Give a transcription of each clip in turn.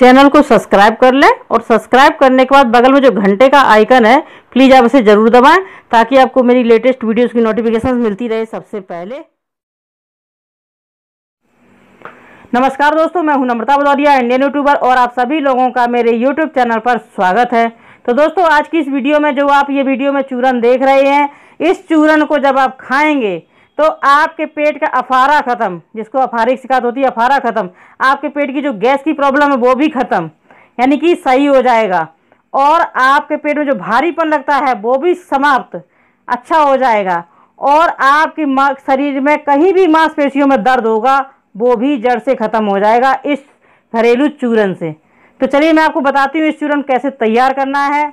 channel को subscribe कर लें और सब्सक्राइब करने के बाद बगल में जो घंटे का आइकन है प्लीज़ आप उसे ज़रूर दबाएं ताकि आपको मेरी लेटेस्ट वीडियोस की नोटिफिकेशन मिलती रहे सबसे पहले नमस्कार दोस्तों मैं हूं नम्रता बदौरिया इंडियन यूट्यूबर और आप सभी लोगों का मेरे यूट्यूब चैनल पर स्वागत है तो दोस्तों आज की इस वीडियो में जो आप ये वीडियो में चूरन देख रहे हैं इस चूरन को जब आप खाएंगे तो आपके पेट का अफारा ख़त्म जिसको अफारिक शिकायत होती है अफारा ख़त्म आपके पेट की जो गैस की प्रॉब्लम है वो भी ख़त्म यानी कि सही हो जाएगा और आपके पेट में जो भारीपन लगता है वो भी समाप्त अच्छा हो जाएगा और आपकी शरीर में कहीं भी मांसपेशियों में दर्द होगा वो भी जड़ से ख़त्म हो जाएगा इस घरेलू चूरन से तो चलिए मैं आपको बताती हूँ इस चूरन कैसे तैयार करना है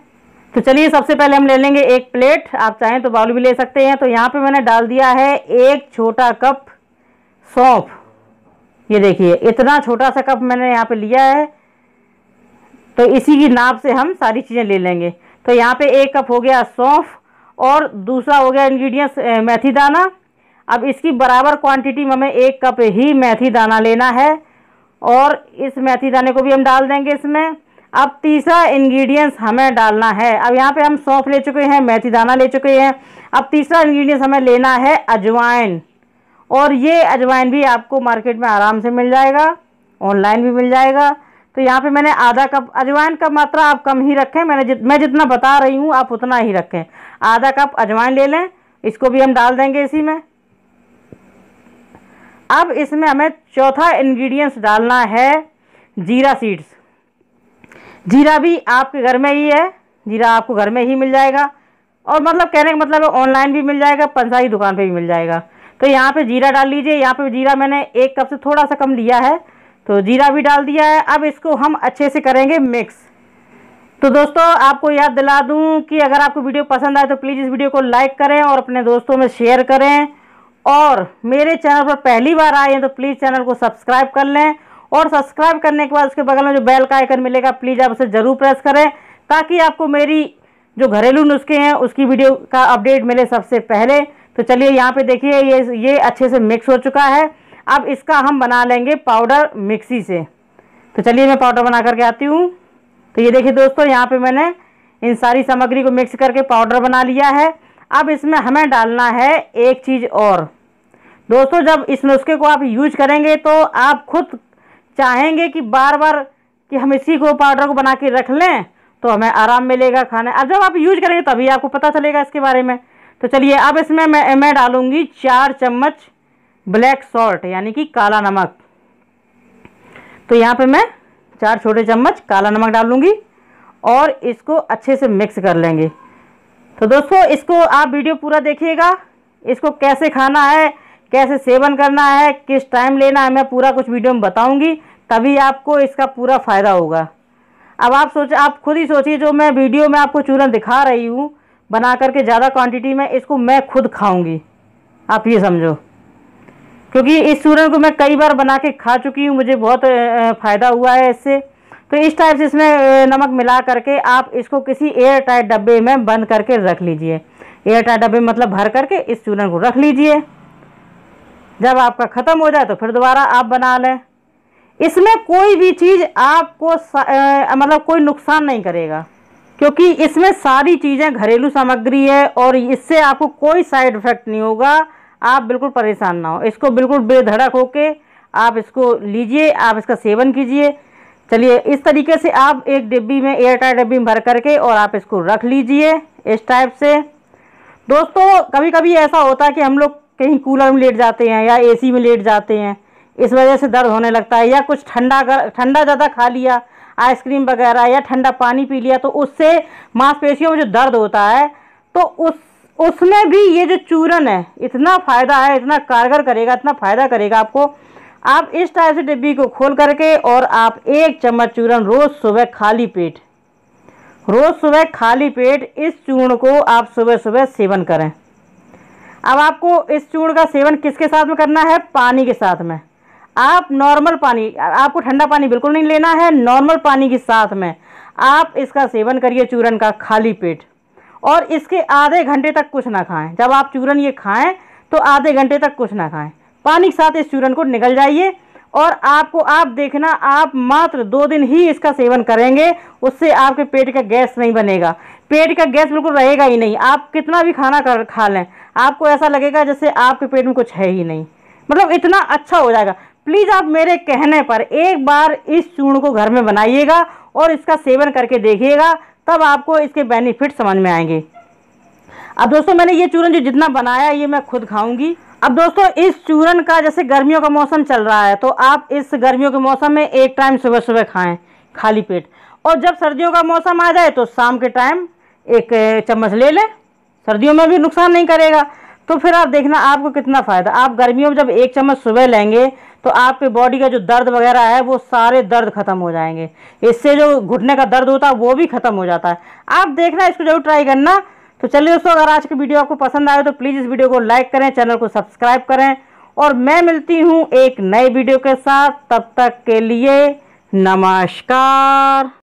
तो चलिए सबसे पहले हम ले लेंगे एक प्लेट आप चाहें तो बाउल भी ले सकते हैं तो यहाँ पे मैंने डाल दिया है एक छोटा कप सौंफ ये देखिए इतना छोटा सा कप मैंने यहाँ पे लिया है तो इसी की नाप से हम सारी चीज़ें ले लेंगे तो यहाँ पे एक कप हो गया सौंफ और दूसरा हो गया इन्ग्रीडियंट्स मेथी दाना अब इसकी बराबर क्वान्टिटी में हमें एक कप ही मेथी दाना लेना है और इस मेथी दाने को भी हम डाल देंगे इसमें अब तीसरा इंग्रेडिएंट्स हमें डालना है अब यहाँ पे हम सौंफ ले चुके हैं मेथी दाना ले चुके हैं अब तीसरा इंग्रेडिएंट्स हमें लेना है अजवाइन और ये अजवाइन भी आपको मार्केट में आराम से मिल जाएगा ऑनलाइन भी मिल जाएगा तो यहाँ पे मैंने आधा कप अजवाइन का मात्रा आप कम ही रखें मैंने जित मैं जितना बता रही हूँ आप उतना ही रखें आधा कप अजवाइन ले लें इसको भी हम डाल देंगे इसी में अब इसमें हमें चौथा इन्ग्रीडियंट्स डालना है जीरा सीड्स जीरा भी आपके घर में ही है जीरा आपको घर में ही मिल जाएगा और मतलब कहने का मतलब ऑनलाइन भी मिल जाएगा पंसारी दुकान पे भी मिल जाएगा तो यहाँ पे जीरा डाल लीजिए यहाँ पे जीरा मैंने एक कप से थोड़ा सा कम लिया है तो जीरा भी डाल दिया है अब इसको हम अच्छे से करेंगे मिक्स तो दोस्तों आपको याद दिला दूं कि अगर आपको वीडियो पसंद आए तो प्लीज़ इस वीडियो को लाइक करें और अपने दोस्तों में शेयर करें और मेरे चैनल पर पहली बार आए हैं तो प्लीज़ चैनल को सब्सक्राइब कर लें और सब्सक्राइब करने के बाद उसके बगल में जो बेल का आइकन मिलेगा प्लीज़ आप उसे ज़रूर प्रेस करें ताकि आपको मेरी जो घरेलू नुस्खे हैं उसकी वीडियो का अपडेट मिले सबसे पहले तो चलिए यहाँ पे देखिए ये ये अच्छे से मिक्स हो चुका है अब इसका हम बना लेंगे पाउडर मिक्सी से तो चलिए मैं पाउडर बना करके आती हूँ तो ये देखिए दोस्तों यहाँ पे मैंने इन सारी सामग्री को मिक्स करके पाउडर बना लिया है अब इसमें हमें डालना है एक चीज़ और दोस्तों जब इस नुस्खे को आप यूज करेंगे तो आप खुद चाहेंगे कि बार बार कि हम इसी को पाउडर को बना के रख लें तो हमें आराम मिलेगा खाने अब जब आप यूज करेंगे तभी आपको पता चलेगा इसके बारे में तो चलिए अब इसमें मैं मैं डालूँगी चार चम्मच ब्लैक सॉल्ट यानी कि काला नमक तो यहाँ पे मैं चार छोटे चम्मच काला नमक डालूँगी और इसको अच्छे से मिक्स कर लेंगे तो दोस्तों इसको आप वीडियो पूरा देखिएगा इसको कैसे खाना है कैसे सेवन करना है किस टाइम लेना है मैं पूरा कुछ वीडियो में बताऊंगी तभी आपको इसका पूरा फ़ायदा होगा अब आप सोच आप खुद ही सोचिए जो मैं वीडियो में आपको चूरन दिखा रही हूँ बना करके ज़्यादा क्वांटिटी में इसको मैं खुद खाऊंगी आप ये समझो क्योंकि इस चूरन को मैं कई बार बना के खा चुकी हूँ मुझे बहुत फ़ायदा हुआ है इससे तो इस टाइप से इसमें नमक मिला करके आप इसको किसी एयर टाइट डब्बे में बंद करके रख लीजिए एयर टाइट डब्बे मतलब भर करके इस चूरन को रख लीजिए जब आपका ख़त्म हो जाए तो फिर दोबारा आप बना लें इसमें कोई भी चीज़ आपको मतलब कोई नुकसान नहीं करेगा क्योंकि इसमें सारी चीज़ें घरेलू सामग्री है और इससे आपको कोई साइड इफ़ेक्ट नहीं होगा आप बिल्कुल परेशान ना हो इसको बिल्कुल बेधड़क होके आप इसको लीजिए आप इसका सेवन कीजिए चलिए इस तरीके से आप एक डिब्बी में एयर टाइट डिब्बी में भर करके और आप इसको रख लीजिए इस टाइप से दोस्तों कभी कभी ऐसा होता है कि हम लोग कहीं कूलर में लेट जाते हैं या एसी में लेट जाते हैं इस वजह से दर्द होने लगता है या कुछ ठंडा कर ठंडा ज़्यादा खा लिया आइसक्रीम वगैरह या ठंडा पानी पी लिया तो उससे मांसपेशियों में जो दर्द होता है तो उस उसमें भी ये जो चूरन है इतना फ़ायदा है इतना कारगर करेगा इतना फ़ायदा करेगा आपको आप इस टाइप से डिब्बी को खोल करके और आप एक चम्मच चूरन रोज़ सुबह खाली पेट रोज़ सुबह खाली पेट इस चूर्ण को आप सुबह सुबह सेवन करें अब आपको इस चूर्ण का सेवन किसके साथ में करना है पानी के साथ में आप नॉर्मल पानी आपको ठंडा पानी बिल्कुल नहीं लेना है नॉर्मल पानी के साथ में आप इसका सेवन करिए चूरन का खाली पेट और इसके आधे घंटे तक कुछ ना खाएं जब आप चूरन ये खाएं तो आधे घंटे तक कुछ ना खाएं पानी के साथ इस चूरन को निकल जाइए और आपको आप देखना आप मात्र दो दिन ही इसका सेवन करेंगे उससे आपके पेट का गैस नहीं बनेगा पेट का गैस बिल्कुल रहेगा ही नहीं आप कितना भी खाना कर खा लें आपको ऐसा लगेगा जैसे आपके पेट में कुछ है ही नहीं मतलब इतना अच्छा हो जाएगा प्लीज़ आप मेरे कहने पर एक बार इस चूर्ण को घर में बनाइएगा और इसका सेवन करके देखिएगा तब आपको इसके बेनिफिट समझ में आएंगे अब दोस्तों मैंने ये चूरन जो जितना बनाया ये मैं खुद खाऊंगी अब दोस्तों इस चूरन का जैसे गर्मियों का मौसम चल रहा है तो आप इस गर्मियों के मौसम में एक टाइम सुबह सुबह खाएं खाली पेट और जब सर्दियों का मौसम आ जाए तो शाम के टाइम एक चम्मच ले लें सर्दियों में भी नुकसान नहीं करेगा तो फिर आप देखना आपको कितना फ़ायदा आप गर्मियों में जब एक चम्मच सुबह लेंगे तो आपके बॉडी का जो दर्द वगैरह है वो सारे दर्द ख़त्म हो जाएंगे इससे जो घुटने का दर्द होता है वो भी ख़त्म हो जाता है आप देखना इसको जरूर ट्राई करना तो चलिए दोस्तों अगर आज की वीडियो आपको पसंद आए तो प्लीज़ इस वीडियो को लाइक करें चैनल को सब्सक्राइब करें और मैं मिलती हूँ एक नए वीडियो के साथ तब तक के लिए नमस्कार